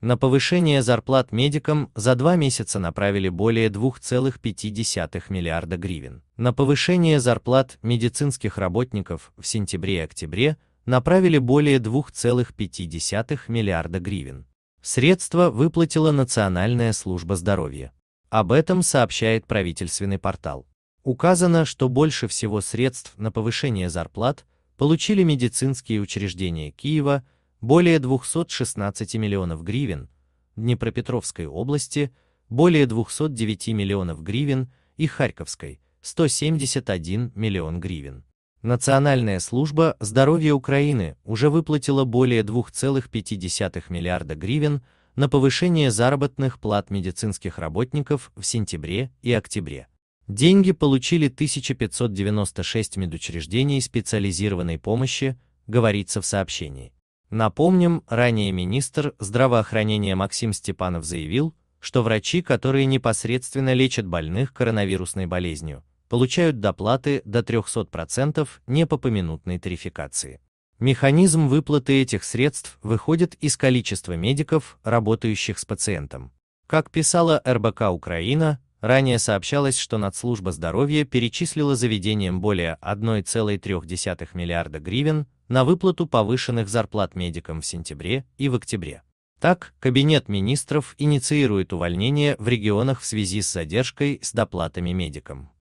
На повышение зарплат медикам за два месяца направили более 2,5 миллиарда гривен. На повышение зарплат медицинских работников в сентябре и октябре направили более 2,5 миллиарда гривен. Средства выплатила Национальная служба здоровья. Об этом сообщает правительственный портал. Указано, что больше всего средств на повышение зарплат получили медицинские учреждения Киева – более 216 миллионов гривен, Днепропетровской области более 209 миллионов гривен и Харьковской 171 миллион гривен. Национальная служба здоровья Украины уже выплатила более 2,5 миллиарда гривен на повышение заработных плат медицинских работников в сентябре и октябре. Деньги получили 1596 медучреждений специализированной помощи, говорится в сообщении. Напомним, ранее министр здравоохранения Максим Степанов заявил, что врачи, которые непосредственно лечат больных коронавирусной болезнью, получают доплаты до 300% не по поминутной тарификации. Механизм выплаты этих средств выходит из количества медиков, работающих с пациентом. Как писала РБК Украина, ранее сообщалось, что Надслужба здоровья перечислила заведениям более 1,3 миллиарда гривен на выплату повышенных зарплат медикам в сентябре и в октябре. Так, Кабинет министров инициирует увольнение в регионах в связи с задержкой с доплатами медикам.